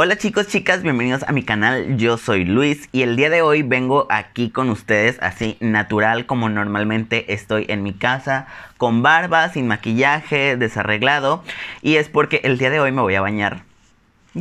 Hola chicos, chicas, bienvenidos a mi canal, yo soy Luis y el día de hoy vengo aquí con ustedes así natural como normalmente estoy en mi casa, con barba, sin maquillaje, desarreglado y es porque el día de hoy me voy a bañar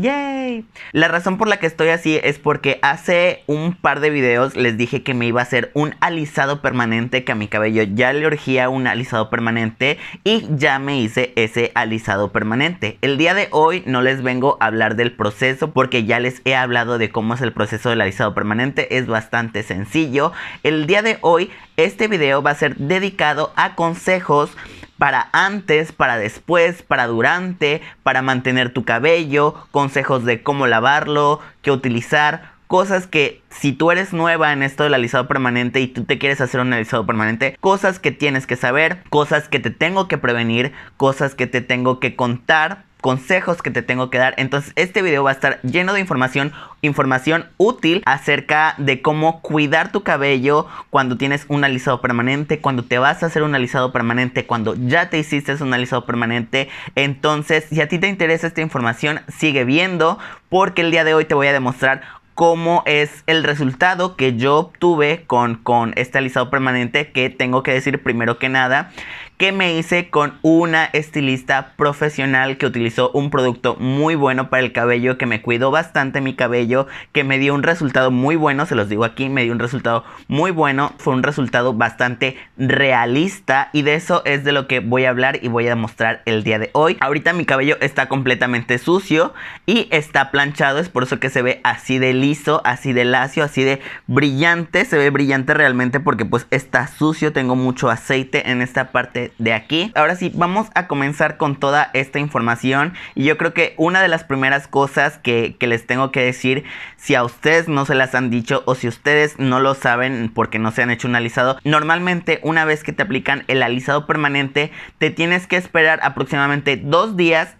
Yay. La razón por la que estoy así es porque hace un par de videos les dije que me iba a hacer un alisado permanente, que a mi cabello ya le urgía un alisado permanente y ya me hice ese alisado permanente. El día de hoy no les vengo a hablar del proceso porque ya les he hablado de cómo es el proceso del alisado permanente, es bastante sencillo. El día de hoy este video va a ser dedicado a consejos para antes, para después, para durante, para mantener tu cabello, consejos de cómo lavarlo, qué utilizar, cosas que si tú eres nueva en esto del alisado permanente y tú te quieres hacer un alisado permanente, cosas que tienes que saber, cosas que te tengo que prevenir, cosas que te tengo que contar consejos que te tengo que dar. Entonces este video va a estar lleno de información, información útil acerca de cómo cuidar tu cabello cuando tienes un alisado permanente, cuando te vas a hacer un alisado permanente, cuando ya te hiciste un alisado permanente. Entonces si a ti te interesa esta información, sigue viendo porque el día de hoy te voy a demostrar cómo es el resultado que yo obtuve con, con este alisado permanente que tengo que decir primero que nada que me hice con una estilista profesional que utilizó un producto muy bueno para el cabello, que me cuidó bastante mi cabello, que me dio un resultado muy bueno, se los digo aquí, me dio un resultado muy bueno, fue un resultado bastante realista y de eso es de lo que voy a hablar y voy a mostrar el día de hoy. Ahorita mi cabello está completamente sucio y está planchado, es por eso que se ve así de liso, así de lacio, así de brillante, se ve brillante realmente porque pues está sucio, tengo mucho aceite en esta parte de, aquí. Ahora sí, vamos a comenzar con toda esta información y yo creo que una de las primeras cosas que, que les tengo que decir, si a ustedes no se las han dicho o si ustedes no lo saben porque no se han hecho un alisado, normalmente una vez que te aplican el alisado permanente, te tienes que esperar aproximadamente dos días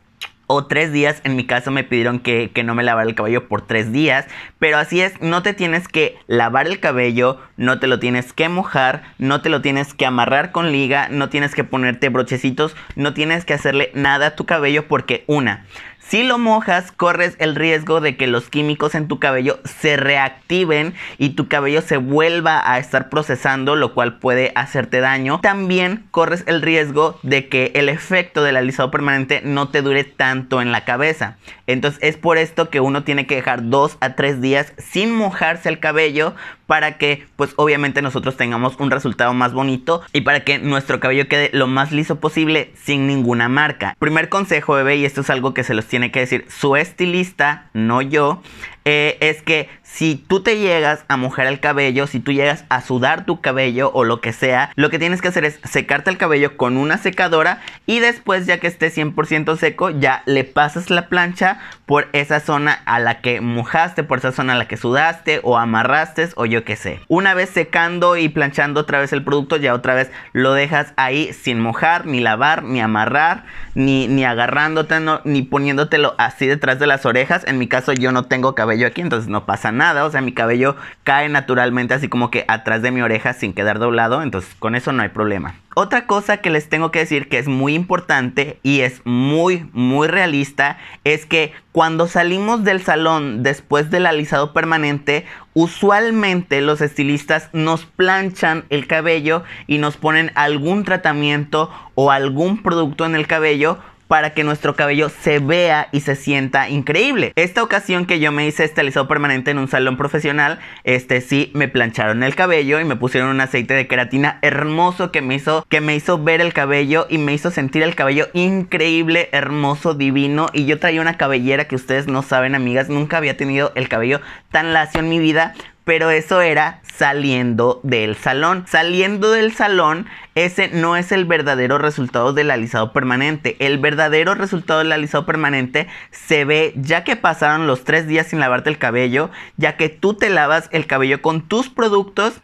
o tres días. En mi caso me pidieron que, no me lavara el cabello por tres días. Pero así es, no te tienes que lavar el cabello, no te lo tienes que mojar, no te lo tienes que amarrar con liga, no tienes que ponerte brochecitos, no tienes que hacerle nada a tu cabello porque una, si lo mojas, corres el riesgo de que los químicos en tu cabello se reactiven y tu cabello se vuelva a estar procesando, lo cual puede hacerte daño. También corres el riesgo de que el efecto del alisado permanente no te dure tanto en la cabeza. Entonces es por esto que uno tiene que dejar dos a tres días sin mojarse el cabello para que pues obviamente nosotros tengamos un resultado más bonito y para que nuestro cabello quede lo más liso posible sin ninguna marca. Primer consejo bebé y esto es algo que se los tiene tiene que decir su estilista, no yo, eh, es que si tú te llegas a mojar el cabello, si tú llegas a sudar tu cabello o lo que sea, lo que tienes que hacer es secarte el cabello con una secadora y después ya que esté 100% seco, ya le pasas la plancha por esa zona a la que mojaste, por esa zona a la que sudaste o amarraste o yo qué sé. Una vez secando y planchando otra vez el producto, ya otra vez lo dejas ahí sin mojar, ni lavar, ni amarrar, ni, ni agarrándote, ni poniéndotelo así detrás de las orejas. En mi caso yo no tengo cabello aquí, entonces no pasa nada nada, o sea, mi cabello cae naturalmente así como que atrás de mi oreja sin quedar doblado, entonces con eso no hay problema. Otra cosa que les tengo que decir que es muy importante y es muy, muy realista es que cuando salimos del salón después del alisado permanente, usualmente los estilistas nos planchan el cabello y nos ponen algún tratamiento o algún producto en el cabello para que nuestro cabello se vea y se sienta increíble. Esta ocasión que yo me hice estilizado permanente en un salón profesional, este sí me plancharon el cabello y me pusieron un aceite de queratina hermoso que me hizo que me hizo ver el cabello y me hizo sentir el cabello increíble, hermoso, divino y yo traía una cabellera que ustedes no saben, amigas, nunca había tenido el cabello tan lacio en mi vida pero eso era saliendo del salón. Saliendo del salón, ese no es el verdadero resultado del alisado permanente. El verdadero resultado del alisado permanente se ve ya que pasaron los tres días sin lavarte el cabello, ya que tú te lavas el cabello con tus productos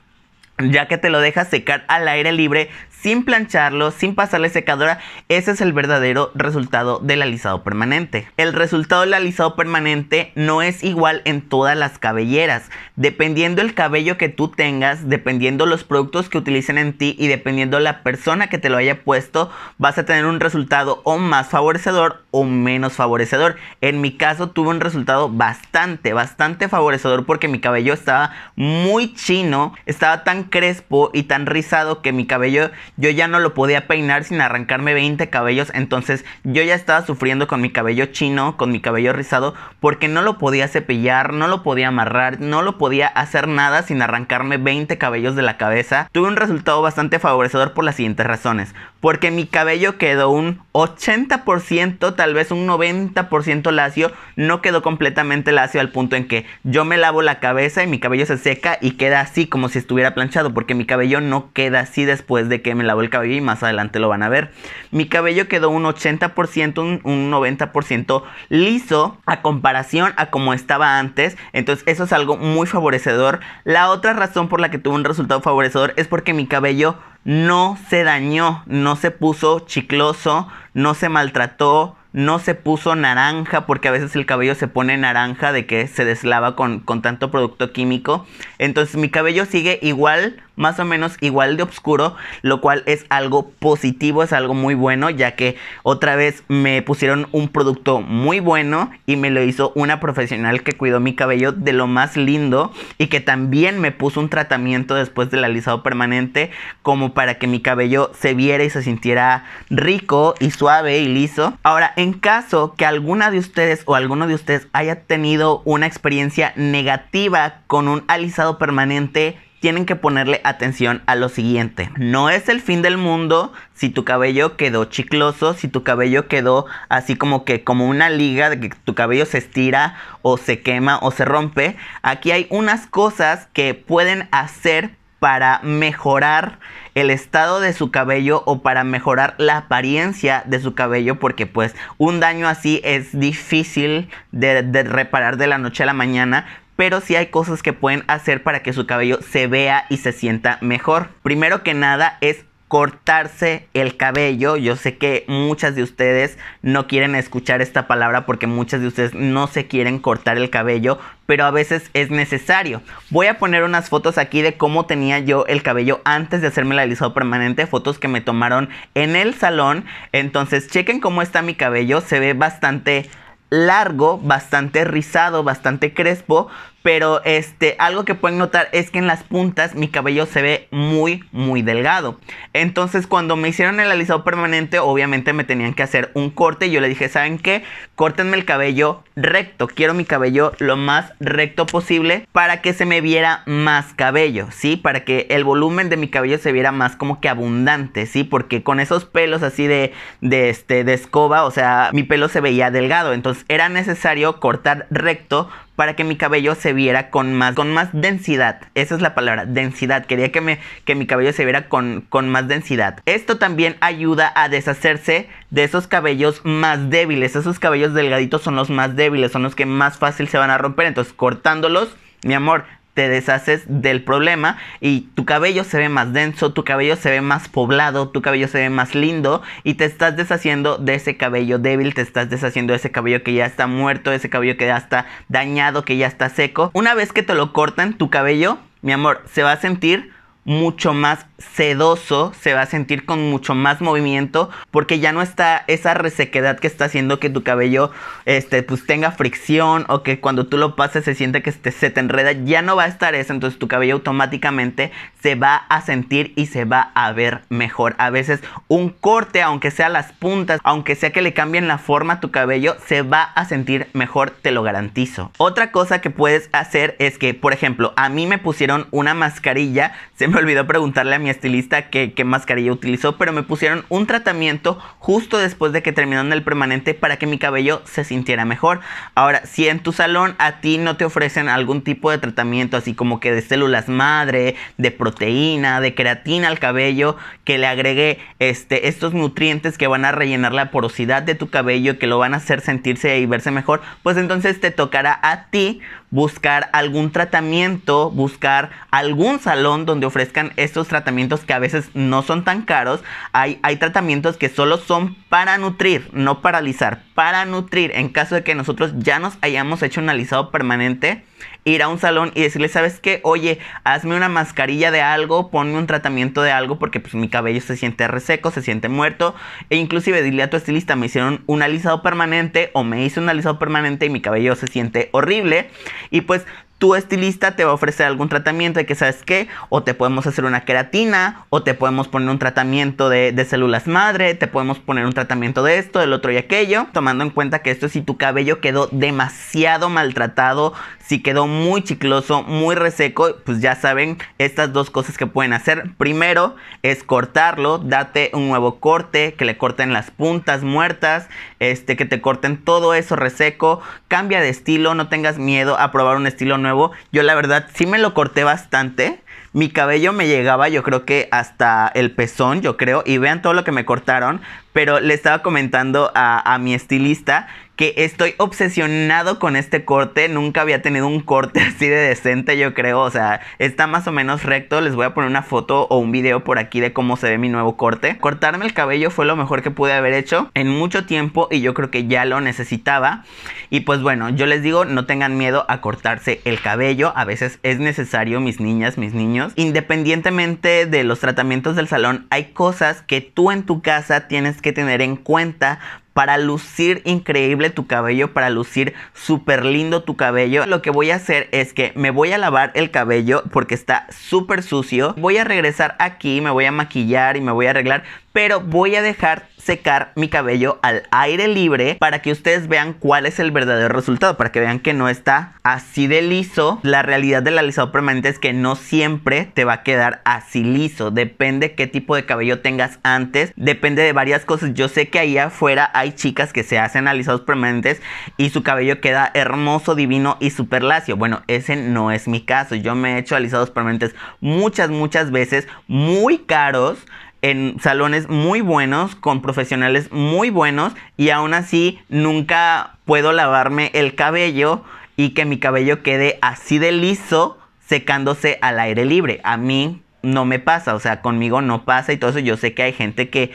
ya que te lo dejas secar al aire libre sin plancharlo, sin pasarle secadora, ese es el verdadero resultado del alisado permanente. El resultado del alisado permanente no es igual en todas las cabelleras. Dependiendo el cabello que tú tengas, dependiendo los productos que utilicen en ti y dependiendo la persona que te lo haya puesto, vas a tener un resultado o más favorecedor o menos favorecedor. En mi caso tuve un resultado bastante, bastante favorecedor porque mi cabello estaba muy chino, estaba tan crespo y tan rizado que mi cabello yo ya no lo podía peinar sin arrancarme 20 cabellos, entonces yo ya estaba sufriendo con mi cabello chino, con mi cabello rizado, porque no lo podía cepillar, no lo podía amarrar, no lo podía hacer nada sin arrancarme 20 cabellos de la cabeza. Tuve un resultado bastante favorecedor por las siguientes razones, porque mi cabello quedó un 80%, tal vez un 90% lacio, no quedó completamente lacio al punto en que yo me lavo la cabeza y mi cabello se seca y queda así como si estuviera planchado, porque mi cabello no queda así después de que me Lavo el cabello y más adelante lo van a ver. Mi cabello quedó un 80%, un, un 90% liso a comparación a como estaba antes. Entonces eso es algo muy favorecedor. La otra razón por la que tuvo un resultado favorecedor es porque mi cabello no se dañó, no se puso chicloso, no se maltrató, no se puso naranja, porque a veces el cabello se pone naranja de que se deslava con, con tanto producto químico. Entonces mi cabello sigue igual más o menos igual de oscuro, lo cual es algo positivo, es algo muy bueno, ya que otra vez me pusieron un producto muy bueno y me lo hizo una profesional que cuidó mi cabello de lo más lindo y que también me puso un tratamiento después del alisado permanente como para que mi cabello se viera y se sintiera rico y suave y liso. Ahora, en caso que alguna de ustedes o alguno de ustedes haya tenido una experiencia negativa con un alisado permanente, tienen que ponerle atención a lo siguiente. No es el fin del mundo si tu cabello quedó chicloso, si tu cabello quedó así como que como una liga de que tu cabello se estira o se quema o se rompe. Aquí hay unas cosas que pueden hacer para mejorar el estado de su cabello o para mejorar la apariencia de su cabello porque pues un daño así es difícil de, de, reparar de la noche a la mañana pero sí hay cosas que pueden hacer para que su cabello se vea y se sienta mejor. Primero que nada es cortarse el cabello. Yo sé que muchas de ustedes no quieren escuchar esta palabra porque muchas de ustedes no se quieren cortar el cabello, pero a veces es necesario. Voy a poner unas fotos aquí de cómo tenía yo el cabello antes de hacerme el alisado permanente, fotos que me tomaron en el salón. Entonces, chequen cómo está mi cabello, se ve bastante largo, bastante rizado, bastante crespo, pero este, algo que pueden notar es que en las puntas mi cabello se ve muy, muy delgado. Entonces cuando me hicieron el alisado permanente, obviamente me tenían que hacer un corte. Y yo le dije, ¿saben qué? Córtenme el cabello recto. Quiero mi cabello lo más recto posible para que se me viera más cabello, ¿sí? Para que el volumen de mi cabello se viera más como que abundante, ¿sí? Porque con esos pelos así de, de, este, de escoba, o sea, mi pelo se veía delgado. Entonces era necesario cortar recto para que mi cabello se viera con más, con más densidad. Esa es la palabra, densidad. Quería que, me, que mi cabello se viera con, con más densidad. Esto también ayuda a deshacerse de esos cabellos más débiles. Esos cabellos delgaditos son los más débiles, son los que más fácil se van a romper. Entonces cortándolos, mi amor, te deshaces del problema y tu cabello se ve más denso, tu cabello se ve más poblado, tu cabello se ve más lindo y te estás deshaciendo de ese cabello débil, te estás deshaciendo de ese cabello que ya está muerto, de ese cabello que ya está dañado, que ya está seco. Una vez que te lo cortan, tu cabello, mi amor, se va a sentir mucho más sedoso se va a sentir con mucho más movimiento porque ya no está esa resequedad que está haciendo que tu cabello este pues tenga fricción o que cuando tú lo pases se siente que este, se te enreda ya no va a estar eso entonces tu cabello automáticamente se va a sentir y se va a ver mejor a veces un corte aunque sea las puntas aunque sea que le cambien la forma a tu cabello se va a sentir mejor te lo garantizo otra cosa que puedes hacer es que por ejemplo a mí me pusieron una mascarilla se me olvidó preguntarle a mi estilista que mascarilla utilizó, pero me pusieron un tratamiento justo después de que terminaron el permanente para que mi cabello se sintiera mejor. Ahora, si en tu salón a ti no te ofrecen algún tipo de tratamiento, así como que de células madre, de proteína, de creatina al cabello, que le agregue este, estos nutrientes que van a rellenar la porosidad de tu cabello, que lo van a hacer sentirse y verse mejor, pues entonces te tocará a ti buscar algún tratamiento, buscar algún salón donde ofrezcan estos tratamientos que a veces no son tan caros. Hay, hay tratamientos que solo son para nutrir, no para alisar, para nutrir. En caso de que nosotros ya nos hayamos hecho un alisado permanente, ir a un salón y decirle, ¿sabes qué? Oye, hazme una mascarilla de algo, ponme un tratamiento de algo porque pues mi cabello se siente reseco, se siente muerto. E inclusive dile a tu estilista, me hicieron un alisado permanente o me hice un alisado permanente y mi cabello se siente horrible. Y pues tu estilista te va a ofrecer algún tratamiento de que sabes qué, o te podemos hacer una queratina, o te podemos poner un tratamiento de, de, células madre, te podemos poner un tratamiento de esto, del otro y aquello, tomando en cuenta que esto es si tu cabello quedó demasiado maltratado, si quedó muy chicloso, muy reseco, pues ya saben estas dos cosas que pueden hacer. Primero es cortarlo, date un nuevo corte, que le corten las puntas muertas, este, que te corten todo eso reseco. Cambia de estilo, no tengas miedo a probar un estilo nuevo. Yo la verdad sí me lo corté bastante. Mi cabello me llegaba yo creo que hasta el pezón, yo creo. Y vean todo lo que me cortaron pero le estaba comentando a, mi estilista que estoy obsesionado con este corte. Nunca había tenido un corte así de decente, yo creo. O sea, está más o menos recto. Les voy a poner una foto o un video por aquí de cómo se ve mi nuevo corte. Cortarme el cabello fue lo mejor que pude haber hecho en mucho tiempo y yo creo que ya lo necesitaba. Y pues bueno, yo les digo, no tengan miedo a cortarse el cabello. A veces es necesario, mis niñas, mis niños. Independientemente de los tratamientos del salón, hay cosas que tú en tu casa tienes que tener en cuenta para lucir increíble tu cabello, para lucir súper lindo tu cabello. Lo que voy a hacer es que me voy a lavar el cabello porque está súper sucio. Voy a regresar aquí, me voy a maquillar y me voy a arreglar, pero voy a dejar secar mi cabello al aire libre para que ustedes vean cuál es el verdadero resultado, para que vean que no está así de liso. La realidad del alisado permanente es que no siempre te va a quedar así liso, depende qué tipo de cabello tengas antes, depende de varias cosas. Yo sé que ahí afuera hay chicas que se hacen alisados permanentes y su cabello queda hermoso, divino y super lacio. Bueno, ese no es mi caso. Yo me he hecho alisados permanentes muchas, muchas veces, muy caros en salones muy buenos, con profesionales muy buenos y aún así nunca puedo lavarme el cabello y que mi cabello quede así de liso secándose al aire libre. A mí no me pasa, o sea, conmigo no pasa y todo eso. Yo sé que hay gente que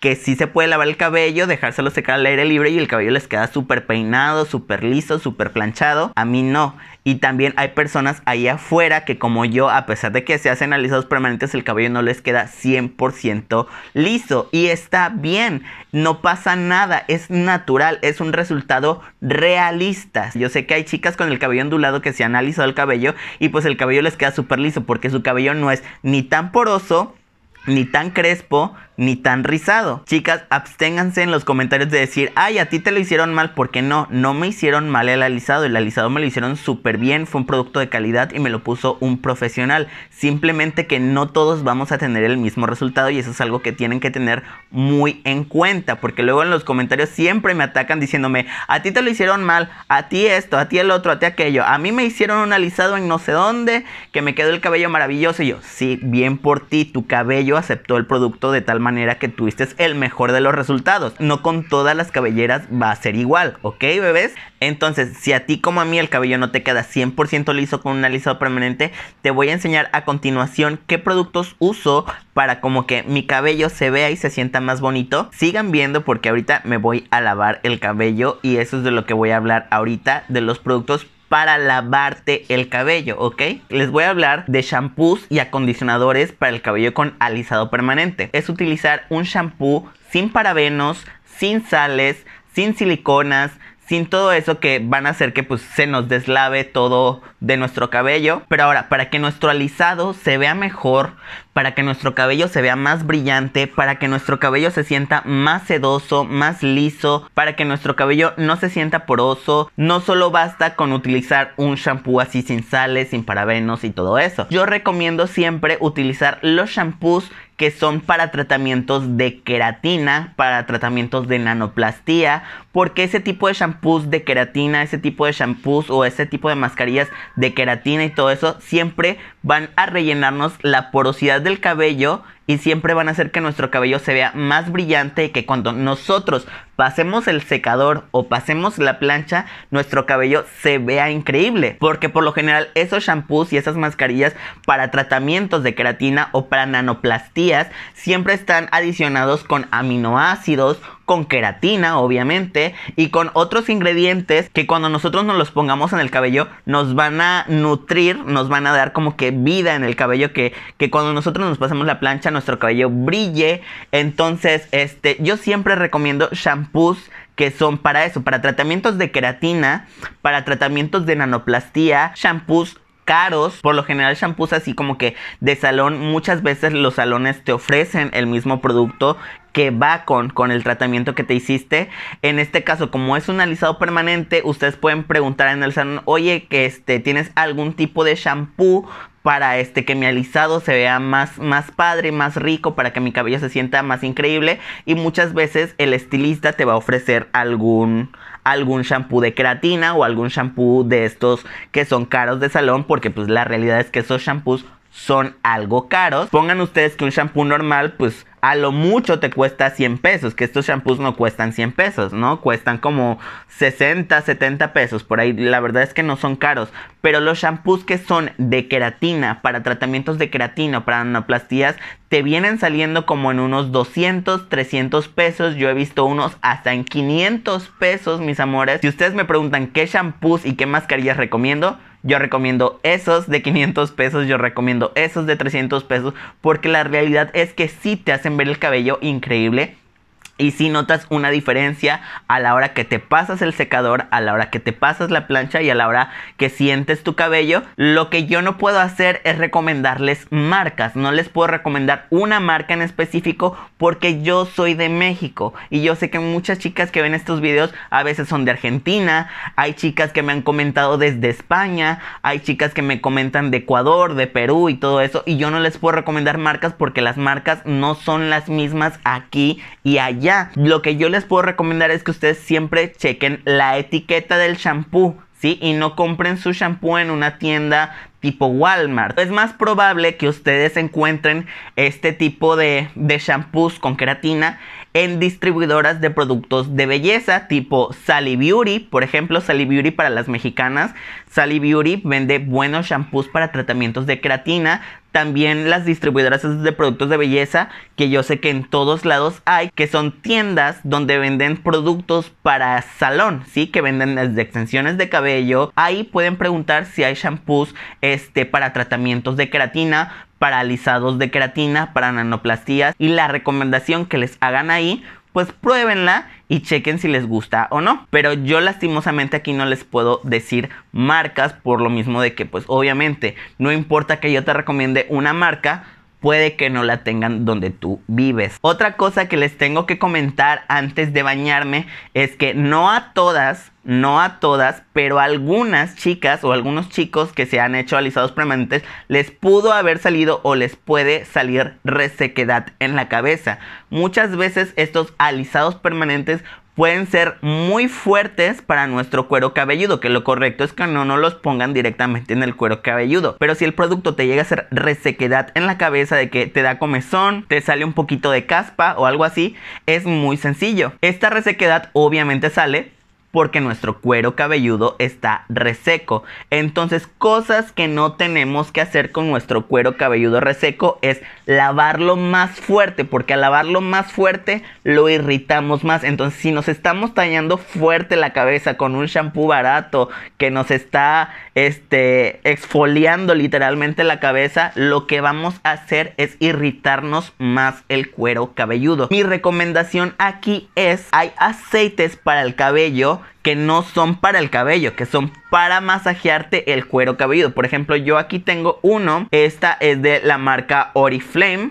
que sí se puede lavar el cabello, dejárselo secar al aire libre y el cabello les queda súper peinado, súper liso, súper planchado. A mí no. Y también hay personas ahí afuera que como yo, a pesar de que se hacen alisados permanentes, el cabello no les queda 100% liso. Y está bien, no pasa nada, es natural, es un resultado realista. Yo sé que hay chicas con el cabello ondulado que se han alisado el cabello y pues el cabello les queda súper liso porque su cabello no es ni tan poroso ni tan crespo, ni tan rizado. Chicas, absténganse en los comentarios de decir, ay, a ti te lo hicieron mal, porque no, no me hicieron mal el alisado, el alisado me lo hicieron súper bien, fue un producto de calidad y me lo puso un profesional. Simplemente que no todos vamos a tener el mismo resultado y eso es algo que tienen que tener muy en cuenta, porque luego en los comentarios siempre me atacan diciéndome, a ti te lo hicieron mal, a ti esto, a ti el otro, a ti aquello, a mí me hicieron un alisado en no sé dónde, que me quedó el cabello maravilloso y yo, sí, bien por ti, tu cabello aceptó el producto de tal manera que tuviste el mejor de los resultados. No con todas las cabelleras va a ser igual, ¿ok, bebés? Entonces, si a ti como a mí el cabello no te queda 100% liso con un alisado permanente, te voy a enseñar a continuación qué productos uso para como que mi cabello se vea y se sienta más bonito. Sigan viendo porque ahorita me voy a lavar el cabello y eso es de lo que voy a hablar ahorita de los productos para lavarte el cabello, ¿ok? Les voy a hablar de shampoos y acondicionadores para el cabello con alisado permanente. Es utilizar un shampoo sin parabenos, sin sales, sin siliconas, sin todo eso que van a hacer que pues se nos deslave todo de nuestro cabello. Pero ahora, para que nuestro alisado se vea mejor, para que nuestro cabello se vea más brillante, para que nuestro cabello se sienta más sedoso, más liso, para que nuestro cabello no se sienta poroso, no solo basta con utilizar un shampoo así sin sales, sin parabenos y todo eso. Yo recomiendo siempre utilizar los shampoos que son para tratamientos de queratina, para tratamientos de nanoplastía, porque ese tipo de shampoos de queratina, ese tipo de shampoos o ese tipo de mascarillas de queratina y todo eso, siempre van a rellenarnos la porosidad del cabello y siempre van a hacer que nuestro cabello se vea más brillante y que cuando nosotros pasemos el secador o pasemos la plancha, nuestro cabello se vea increíble. Porque por lo general esos shampoos y esas mascarillas para tratamientos de queratina o para nanoplastías siempre están adicionados con aminoácidos, con queratina, obviamente, y con otros ingredientes que cuando nosotros nos los pongamos en el cabello nos van a nutrir, nos van a dar como que vida en el cabello, que, que cuando nosotros nos pasemos la plancha nuestro cabello brille. Entonces, este, yo siempre recomiendo shampoo shampoos que son para eso, para tratamientos de queratina, para tratamientos de nanoplastía, shampoos caros. Por lo general, shampoos así como que de salón, muchas veces los salones te ofrecen el mismo producto que va con, con el tratamiento que te hiciste. En este caso, como es un alisado permanente, ustedes pueden preguntar en el salón, oye, que este, ¿tienes algún tipo de shampoo para este que mi alisado se vea más más padre, más rico, para que mi cabello se sienta más increíble y muchas veces el estilista te va a ofrecer algún algún shampoo de creatina o algún shampoo de estos que son caros de salón porque pues la realidad es que esos shampoos son algo caros. Pongan ustedes que un shampoo normal, pues a lo mucho te cuesta 100 pesos, que estos shampoos no cuestan 100 pesos, ¿no? Cuestan como 60, 70 pesos, por ahí la verdad es que no son caros, pero los shampoos que son de queratina, para tratamientos de queratina, para anoplastías te vienen saliendo como en unos 200, 300 pesos, yo he visto unos hasta en 500 pesos, mis amores. Si ustedes me preguntan qué shampoos y qué mascarillas recomiendo, yo recomiendo esos de 500 pesos, yo recomiendo esos de 300 pesos, porque la realidad es que sí te hacen ver el cabello increíble y si notas una diferencia a la hora que te pasas el secador, a la hora que te pasas la plancha y a la hora que sientes tu cabello, lo que yo no puedo hacer es recomendarles marcas. No les puedo recomendar una marca en específico porque yo soy de México. Y yo sé que muchas chicas que ven estos videos a veces son de Argentina. Hay chicas que me han comentado desde España. Hay chicas que me comentan de Ecuador, de Perú y todo eso. Y yo no les puedo recomendar marcas porque las marcas no son las mismas aquí y allá. Lo que yo les puedo recomendar es que ustedes siempre chequen la etiqueta del shampoo. ¿Sí? Y no compren su shampoo en una tienda tipo Walmart. Es más probable que ustedes encuentren este tipo de, shampoos con queratina en distribuidoras de productos de belleza tipo Sally Beauty, por ejemplo, Sally Beauty para las mexicanas. Sally Beauty vende buenos shampoos para tratamientos de queratina, también las distribuidoras de productos de belleza, que yo sé que en todos lados hay, que son tiendas donde venden productos para salón, ¿sí? Que venden desde extensiones de cabello. Ahí pueden preguntar si hay shampoos este, para tratamientos de queratina, para alisados de queratina, para nanoplastías. Y la recomendación que les hagan ahí pues pruébenla y chequen si les gusta o no. Pero yo lastimosamente aquí no les puedo decir marcas por lo mismo de que pues obviamente no importa que yo te recomiende una marca, puede que no la tengan donde tú vives. Otra cosa que les tengo que comentar antes de bañarme es que no a todas, no a todas, pero a algunas chicas o algunos chicos que se han hecho alisados permanentes les pudo haber salido o les puede salir resequedad en la cabeza. Muchas veces estos alisados permanentes pueden ser muy fuertes para nuestro cuero cabelludo, que lo correcto es que no nos los pongan directamente en el cuero cabelludo. Pero si el producto te llega a hacer resequedad en la cabeza de que te da comezón, te sale un poquito de caspa o algo así, es muy sencillo. Esta resequedad obviamente sale porque nuestro cuero cabelludo está reseco. Entonces, cosas que no tenemos que hacer con nuestro cuero cabelludo reseco es lavarlo más fuerte, porque al lavarlo más fuerte lo irritamos más. Entonces, si nos estamos tañando fuerte la cabeza con un shampoo barato que nos está este exfoliando literalmente la cabeza, lo que vamos a hacer es irritarnos más el cuero cabelludo. Mi recomendación aquí es hay aceites para el cabello que no son para el cabello, que son para masajearte el cuero cabelludo. Por ejemplo, yo aquí tengo uno, esta es de la marca Oriflame,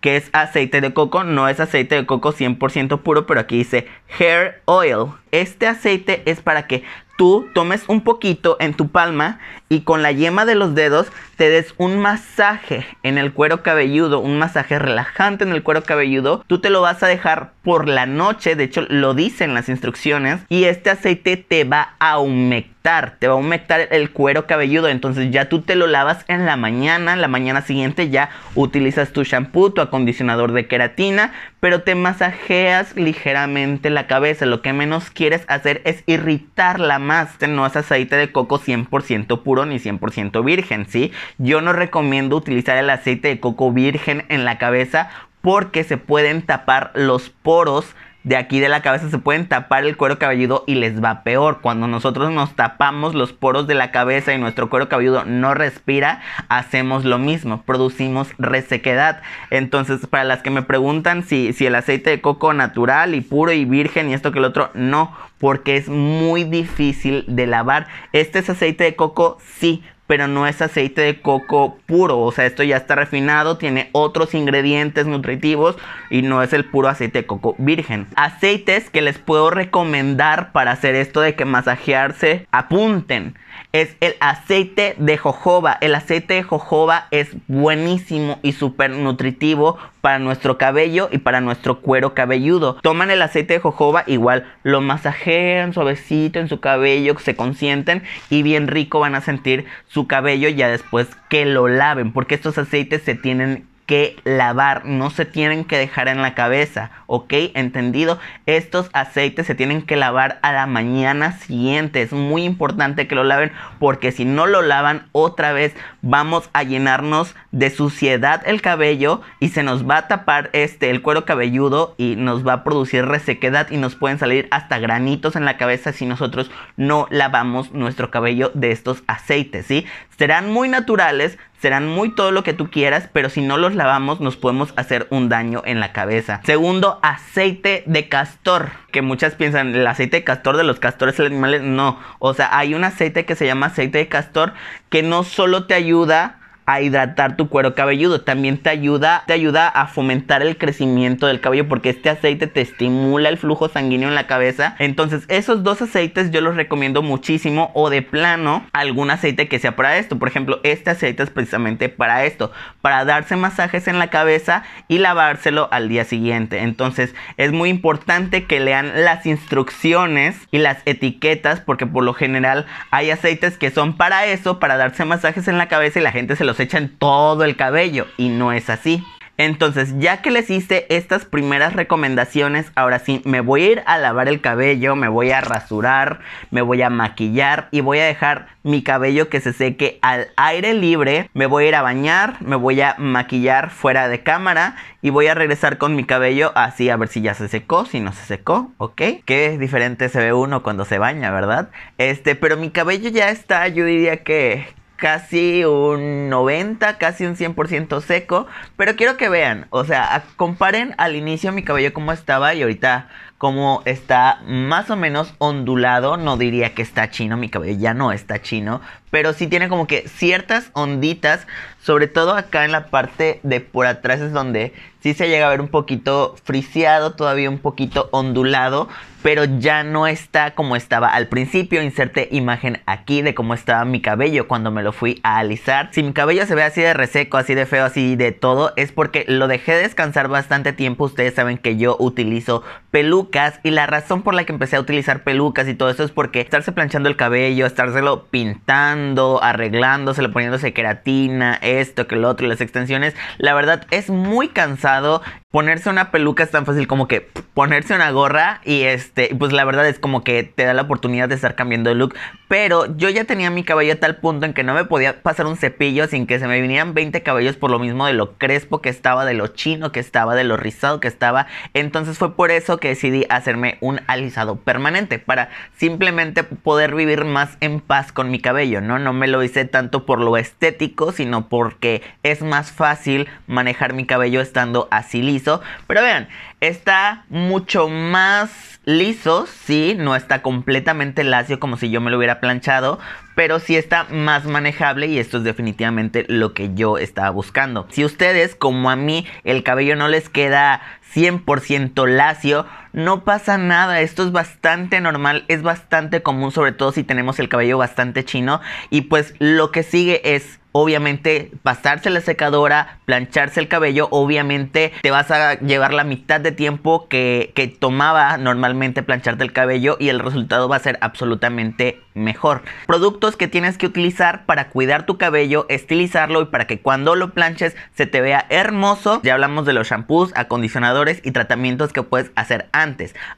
que es aceite de coco, no es aceite de coco 100% puro, pero aquí dice hair oil. Este aceite es para que tú tomes un poquito en tu palma y con la yema de los dedos te des un masaje en el cuero cabelludo, un masaje relajante en el cuero cabelludo. Tú te lo vas a dejar por la noche, de hecho lo dicen las instrucciones, y este aceite te va a humectar, te va a humectar el cuero cabelludo. Entonces ya tú te lo lavas en la mañana, la mañana siguiente ya utilizas tu shampoo, tu acondicionador de queratina, pero te masajeas ligeramente la cabeza. Lo que menos quieres hacer es irritarla más. no es aceite de coco 100% puro ni 100% virgen, ¿sí? Yo no recomiendo utilizar el aceite de coco virgen en la cabeza porque se pueden tapar los poros de aquí de la cabeza se pueden tapar el cuero cabelludo y les va peor. Cuando nosotros nos tapamos los poros de la cabeza y nuestro cuero cabelludo no respira, hacemos lo mismo, producimos resequedad. Entonces, para las que me preguntan si, si el aceite de coco natural y puro y virgen y esto que el otro, no, porque es muy difícil de lavar. Este es aceite de coco, sí, pero no es aceite de coco puro, o sea, esto ya está refinado, tiene otros ingredientes nutritivos y no es el puro aceite de coco virgen. Aceites que les puedo recomendar para hacer esto de que masajearse, apunten es el aceite de jojoba. El aceite de jojoba es buenísimo y súper nutritivo para nuestro cabello y para nuestro cuero cabelludo. Toman el aceite de jojoba, igual lo masajean suavecito en su cabello, se consienten y bien rico van a sentir su cabello ya después que lo laven, porque estos aceites se tienen que lavar, no se tienen que dejar en la cabeza, ¿ok? Entendido, estos aceites se tienen que lavar a la mañana siguiente, es muy importante que lo laven porque si no lo lavan otra vez vamos a llenarnos de suciedad el cabello y se nos va a tapar este el cuero cabelludo y nos va a producir resequedad y nos pueden salir hasta granitos en la cabeza si nosotros no lavamos nuestro cabello de estos aceites, ¿sí? Serán muy naturales, serán muy todo lo que tú quieras, pero si no los lavamos nos podemos hacer un daño en la cabeza. Segundo, aceite de castor. Que muchas piensan, el aceite de castor de los castores animales. No, o sea, hay un aceite que se llama aceite de castor que no solo te ayuda a hidratar tu cuero cabelludo. También te ayuda, te ayuda a fomentar el crecimiento del cabello porque este aceite te estimula el flujo sanguíneo en la cabeza. Entonces, esos dos aceites yo los recomiendo muchísimo o de plano algún aceite que sea para esto. Por ejemplo, este aceite es precisamente para esto, para darse masajes en la cabeza y lavárselo al día siguiente. Entonces, es muy importante que lean las instrucciones y las etiquetas porque por lo general hay aceites que son para eso, para darse masajes en la cabeza y la gente se los los echan todo el cabello y no es así. Entonces, ya que les hice estas primeras recomendaciones, ahora sí, me voy a ir a lavar el cabello, me voy a rasurar, me voy a maquillar y voy a dejar mi cabello que se seque al aire libre. Me voy a ir a bañar, me voy a maquillar fuera de cámara y voy a regresar con mi cabello así a ver si ya se secó, si no se secó, ¿ok? Que diferente se ve uno cuando se baña, ¿verdad? Este, pero mi cabello ya está, yo diría que casi un 90, casi un 100% seco. Pero quiero que vean, o sea, comparen al inicio mi cabello como estaba y ahorita como está más o menos ondulado, no diría que está chino, mi cabello ya no está chino, pero sí tiene como que ciertas onditas, sobre todo acá en la parte de por atrás es donde sí se llega a ver un poquito friseado, todavía un poquito ondulado, pero ya no está como estaba al principio. Inserte imagen aquí de cómo estaba mi cabello cuando me lo fui a alisar. Si mi cabello se ve así de reseco, así de feo, así de todo, es porque lo dejé descansar bastante tiempo. Ustedes saben que yo utilizo peluca y la razón por la que empecé a utilizar pelucas y todo eso es porque estarse planchando el cabello, estárselo pintando, arreglándoselo, poniéndose queratina, esto, que lo otro, y las extensiones, la verdad es muy cansado ponerse una peluca es tan fácil como que ponerse una gorra y este, pues la verdad es como que te da la oportunidad de estar cambiando de look, pero yo ya tenía mi cabello a tal punto en que no me podía pasar un cepillo sin que se me vinieran 20 cabellos por lo mismo de lo crespo que estaba, de lo chino que estaba, de lo rizado que estaba, entonces fue por eso que decidí hacerme un alisado permanente para simplemente poder vivir más en paz con mi cabello, ¿no? No me lo hice tanto por lo estético, sino porque es más fácil manejar mi cabello estando así liso pero vean, está mucho más liso, sí, no está completamente lacio como si yo me lo hubiera planchado, pero sí está más manejable y esto es definitivamente lo que yo estaba buscando. Si ustedes, como a mí, el cabello no les queda 100% lacio, no pasa nada, esto es bastante normal, es bastante común, sobre todo si tenemos el cabello bastante chino. Y pues lo que sigue es obviamente pasarse la secadora, plancharse el cabello, obviamente te vas a llevar la mitad de tiempo que, tomaba normalmente plancharte el cabello y el resultado va a ser absolutamente mejor. Productos que tienes que utilizar para cuidar tu cabello, estilizarlo y para que cuando lo planches se te vea hermoso. Ya hablamos de los shampoos, acondicionadores y tratamientos que puedes hacer antes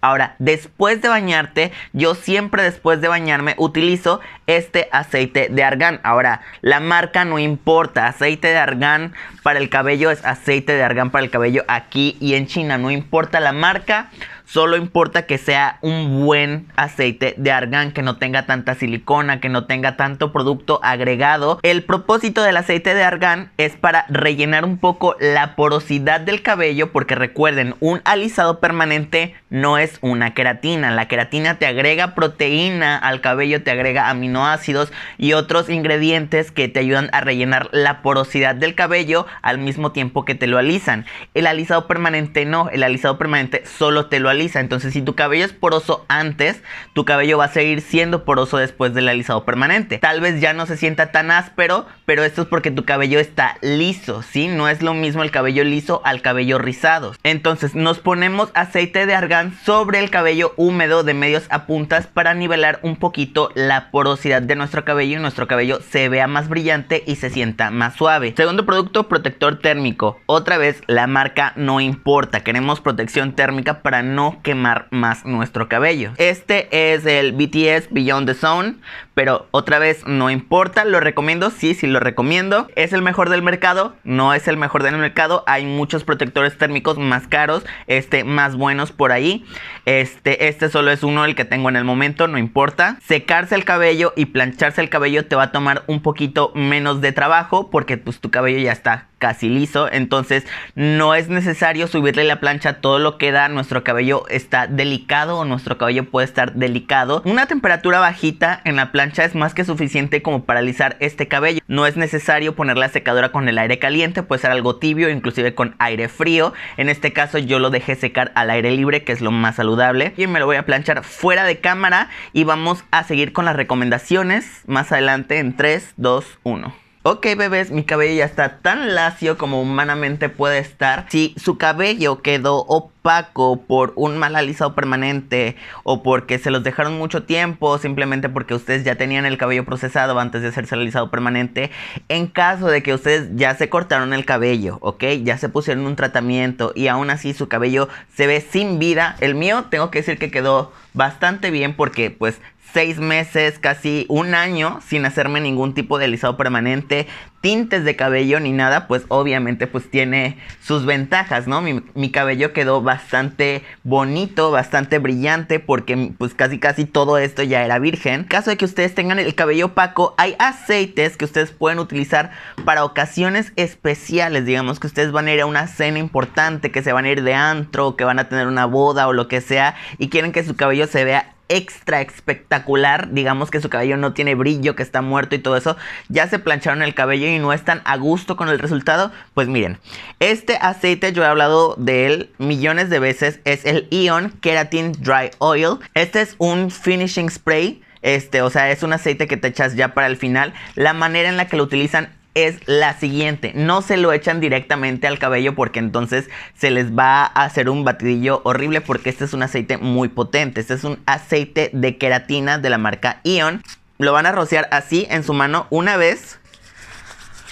Ahora, después de bañarte, yo siempre después de bañarme utilizo este aceite de argán. Ahora, la marca no importa. Aceite de argán para el cabello es aceite de argán para el cabello aquí y en China. No importa la marca Solo importa que sea un buen aceite de argán, que no tenga tanta silicona, que no tenga tanto producto agregado. El propósito del aceite de argán es para rellenar un poco la porosidad del cabello, porque recuerden, un alisado permanente no es una queratina. La queratina te agrega proteína al cabello, te agrega aminoácidos y otros ingredientes que te ayudan a rellenar la porosidad del cabello al mismo tiempo que te lo alisan. El alisado permanente no, el alisado permanente solo te lo alisa lisa. Entonces, si tu cabello es poroso antes, tu cabello va a seguir siendo poroso después del alisado permanente. Tal vez ya no se sienta tan áspero, pero esto es porque tu cabello está liso, ¿sí? No es lo mismo el cabello liso al cabello rizado. Entonces, nos ponemos aceite de argán sobre el cabello húmedo de medios a puntas para nivelar un poquito la porosidad de nuestro cabello y nuestro cabello se vea más brillante y se sienta más suave. Segundo producto, protector térmico. Otra vez, la marca no importa. Queremos protección térmica para no quemar más nuestro cabello. Este es el BTS Beyond the Zone, pero otra vez no importa, lo recomiendo, sí, sí lo recomiendo. ¿Es el mejor del mercado? No es el mejor del mercado, hay muchos protectores térmicos más caros, este, más buenos por ahí. Este, este solo es uno el que tengo en el momento, no importa. Secarse el cabello y plancharse el cabello te va a tomar un poquito menos de trabajo porque pues tu cabello ya está casi liso, entonces no es necesario subirle la plancha todo lo que da, nuestro cabello está delicado o nuestro cabello puede estar delicado. Una temperatura bajita en la plancha es más que suficiente como para alisar este cabello. No es necesario poner la secadora con el aire caliente, puede ser algo tibio, inclusive con aire frío. En este caso yo lo dejé secar al aire libre, que es lo más saludable. Y me lo voy a planchar fuera de cámara y vamos a seguir con las recomendaciones más adelante en 3, 2, 1. Ok bebés, mi cabello ya está tan lacio como humanamente puede estar. Si su cabello quedó opaco por un mal alisado permanente o porque se los dejaron mucho tiempo, simplemente porque ustedes ya tenían el cabello procesado antes de hacerse el alisado permanente, en caso de que ustedes ya se cortaron el cabello, ok, ya se pusieron un tratamiento y aún así su cabello se ve sin vida, el mío tengo que decir que quedó bastante bien porque pues seis meses, casi un año sin hacerme ningún tipo de alisado permanente, tintes de cabello ni nada, pues obviamente pues tiene sus ventajas, ¿no? Mi, cabello quedó bastante bonito, bastante brillante, porque pues casi casi todo esto ya era virgen. En caso de que ustedes tengan el cabello opaco, hay aceites que ustedes pueden utilizar para ocasiones especiales, digamos que ustedes van a ir a una cena importante, que se van a ir de antro, que van a tener una boda o lo que sea, y quieren que su cabello se vea extra espectacular, digamos que su cabello no tiene brillo, que está muerto y todo eso, ya se plancharon el cabello y no están a gusto con el resultado, pues miren, este aceite yo he hablado de él millones de veces, es el Ion Keratin Dry Oil, este es un finishing spray este, o sea, es un aceite que te echas ya para el final. La manera en la que lo utilizan es la siguiente. No se lo echan directamente al cabello porque entonces se les va a hacer un batidillo horrible porque este es un aceite muy potente. Este es un aceite de queratina de la marca Ion. Lo van a rociar así en su mano una vez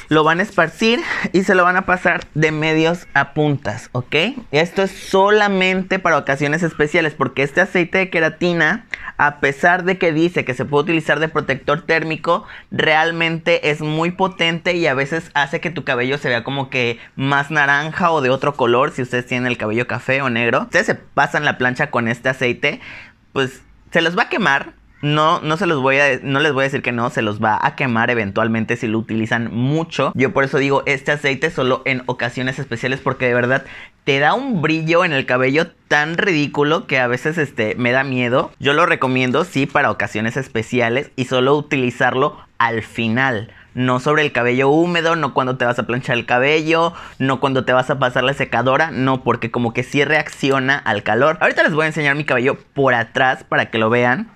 lo van a esparcir y se lo van a pasar de medios a puntas, ¿ok? Esto es solamente para ocasiones especiales porque este aceite de queratina, a pesar de que dice que se puede utilizar de protector térmico, realmente es muy potente y a veces hace que tu cabello se vea como que más naranja o de otro color si ustedes tienen el cabello café o negro. Ustedes se pasan la plancha con este aceite, pues se los va a quemar, no, no se los voy a, no les voy a decir que no, se los va a quemar eventualmente si lo utilizan mucho. Yo por eso digo este aceite solo en ocasiones especiales porque de verdad te da un brillo en el cabello tan ridículo que a veces este me da miedo. Yo lo recomiendo sí para ocasiones especiales y solo utilizarlo al final no sobre el cabello húmedo, no cuando te vas a planchar el cabello, no cuando te vas a pasar la secadora, no, porque como que sí reacciona al calor. Ahorita les voy a enseñar mi cabello por atrás para que lo vean.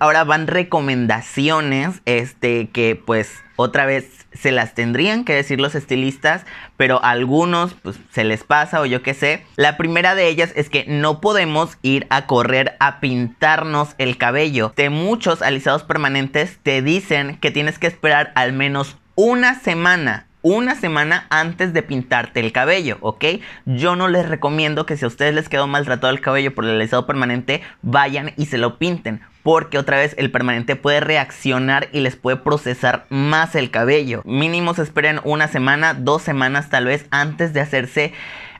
ahora van recomendaciones, este, que pues otra vez se las tendrían que decir los estilistas, pero a algunos pues, se les pasa o yo qué sé. La primera de ellas es que no podemos ir a correr a pintarnos el cabello. De muchos alisados permanentes te dicen que tienes que esperar al menos una semana una semana antes de pintarte el cabello, ¿ok? Yo no les recomiendo que si a ustedes les quedó maltratado el cabello por el alisado permanente, vayan y se lo pinten. Porque otra vez el permanente puede reaccionar y les puede procesar más el cabello. Mínimo se esperen una semana, dos semanas tal vez antes de hacerse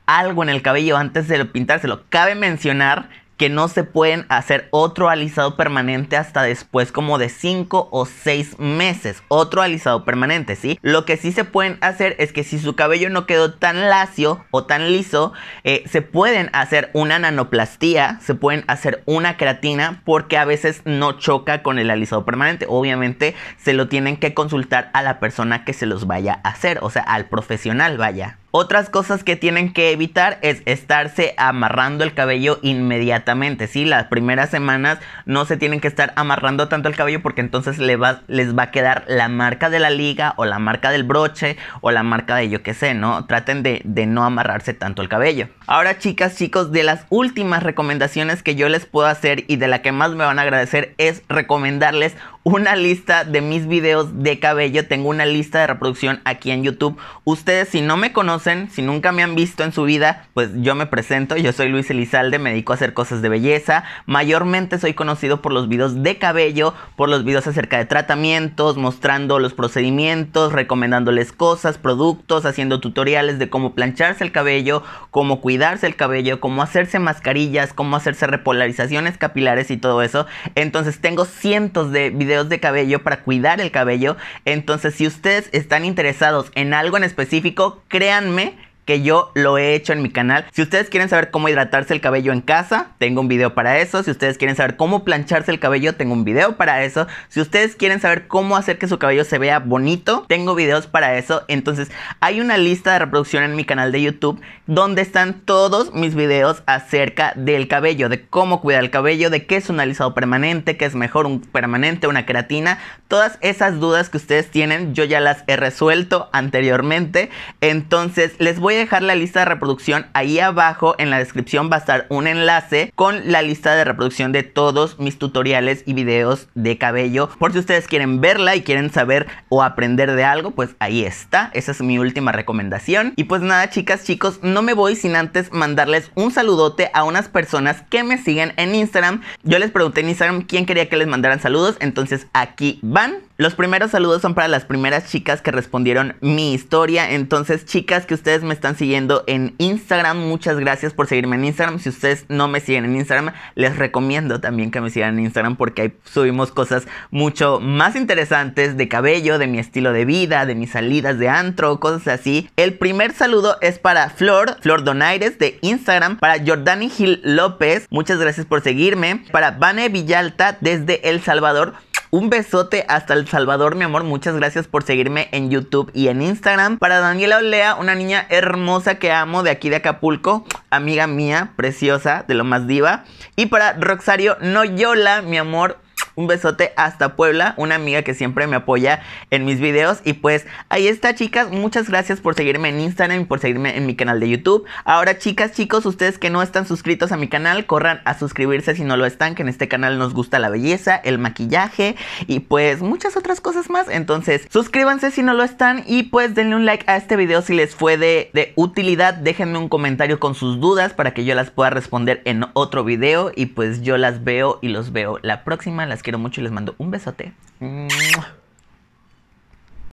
algo en el cabello, antes de pintárselo. Cabe mencionar que no se pueden hacer otro alisado permanente hasta después como de 5 o 6 meses. Otro alisado permanente, ¿sí? Lo que sí se pueden hacer es que si su cabello no quedó tan lacio o tan liso, eh, se pueden hacer una nanoplastía, se pueden hacer una creatina. porque a veces no choca con el alisado permanente. Obviamente se lo tienen que consultar a la persona que se los vaya a hacer, o sea, al profesional vaya. Otras cosas que tienen que evitar es estarse amarrando el cabello inmediatamente, ¿sí? Las primeras semanas no se tienen que estar amarrando tanto el cabello porque entonces va, les va a quedar la marca de la liga o la marca del broche o la marca de yo qué sé, ¿no? Traten de, de no amarrarse tanto el cabello. Ahora chicas, chicos, de las últimas recomendaciones que yo les puedo hacer y de la que más me van a agradecer es recomendarles una lista de mis videos de cabello, tengo una lista de reproducción aquí en YouTube. Ustedes si no me conocen, si nunca me han visto en su vida, pues yo me presento, yo soy Luis Elizalde, me dedico a hacer cosas de belleza. Mayormente soy conocido por los videos de cabello, por los videos acerca de tratamientos, mostrando los procedimientos, recomendándoles cosas, productos, haciendo tutoriales de cómo plancharse el cabello, cómo cuidarse el cabello, cómo hacerse mascarillas, cómo hacerse repolarizaciones capilares y todo eso. Entonces tengo cientos de videos de cabello para cuidar el cabello. Entonces, si ustedes están interesados en algo en específico, créanme que yo lo he hecho en mi canal. Si ustedes quieren saber cómo hidratarse el cabello en casa, tengo un video para eso. Si ustedes quieren saber cómo plancharse el cabello, tengo un video para eso. Si ustedes quieren saber cómo hacer que su cabello se vea bonito, tengo videos para eso. Entonces, hay una lista de reproducción en mi canal de YouTube donde están todos mis videos acerca del cabello, de cómo cuidar el cabello, de qué es un alisado permanente, qué es mejor un permanente, una queratina. Todas esas dudas que ustedes tienen, yo ya las he resuelto anteriormente. Entonces, les voy voy a dejar la lista de reproducción ahí abajo en la descripción va a estar un enlace con la lista de reproducción de todos mis tutoriales y videos de cabello. Por si ustedes quieren verla y quieren saber o aprender de algo, pues ahí está. Esa es mi última recomendación. Y pues nada, chicas, chicos, no me voy sin antes mandarles un saludote a unas personas que me siguen en Instagram. Yo les pregunté en Instagram quién quería que les mandaran saludos, entonces aquí van. Los primeros saludos son para las primeras chicas que respondieron mi historia. Entonces, chicas que ustedes me están siguiendo en Instagram, muchas gracias por seguirme en Instagram. Si ustedes no me siguen en Instagram, les recomiendo también que me sigan en Instagram porque ahí subimos cosas mucho más interesantes de cabello, de mi estilo de vida, de mis salidas de antro, cosas así. El primer saludo es para Flor, Flor Donaires de Instagram, para Jordani Gil López, muchas gracias por seguirme, para Vane Villalta desde El Salvador. Un besote hasta El Salvador, mi amor. Muchas gracias por seguirme en YouTube y en Instagram. Para Daniela Olea, una niña hermosa que amo de aquí de Acapulco, amiga mía, preciosa, de lo más diva. Y para Roxario Noyola, mi amor, un besote hasta Puebla, una amiga que siempre me apoya en mis videos. Y pues ahí está, chicas. Muchas gracias por seguirme en Instagram y por seguirme en mi canal de YouTube. Ahora, chicas, chicos, ustedes que no están suscritos a mi canal, corran a suscribirse si no lo están, que en este canal nos gusta la belleza, el maquillaje y pues muchas otras cosas más. Entonces, suscríbanse si no lo están y pues denle un like a este video si les fue de, utilidad. Déjenme un comentario con sus dudas para que yo las pueda responder en otro video. Y pues yo las veo y los veo la próxima. Las quiero mucho y les mando un besote.